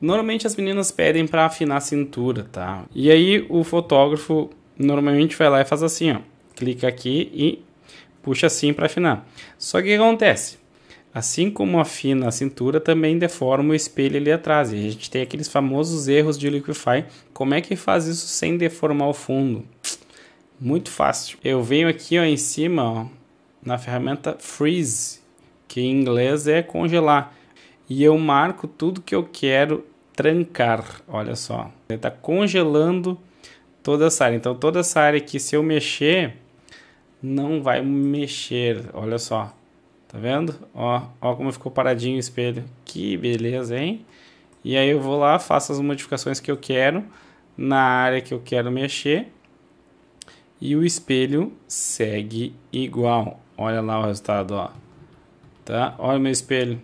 Normalmente as meninas pedem para afinar a cintura, tá? E aí o fotógrafo normalmente vai lá e faz assim, ó. Clica aqui e puxa assim para afinar. Só que o que acontece? Assim como afina a cintura, também deforma o espelho ali atrás. E a gente tem aqueles famosos erros de Liquify. Como é que faz isso sem deformar o fundo? Muito fácil. Eu venho aqui ó, em cima ó, na ferramenta Freeze, que em inglês é congelar e eu marco tudo que eu quero trancar. Olha só, ele está congelando toda essa área. Então, toda essa área aqui, se eu mexer, não vai mexer. Olha só, tá vendo? Ó, ó como ficou paradinho o espelho. Que beleza, hein? E aí eu vou lá, faço as modificações que eu quero na área que eu quero mexer. E o espelho segue igual. Olha lá o resultado, ó. Tá? Olha o meu espelho.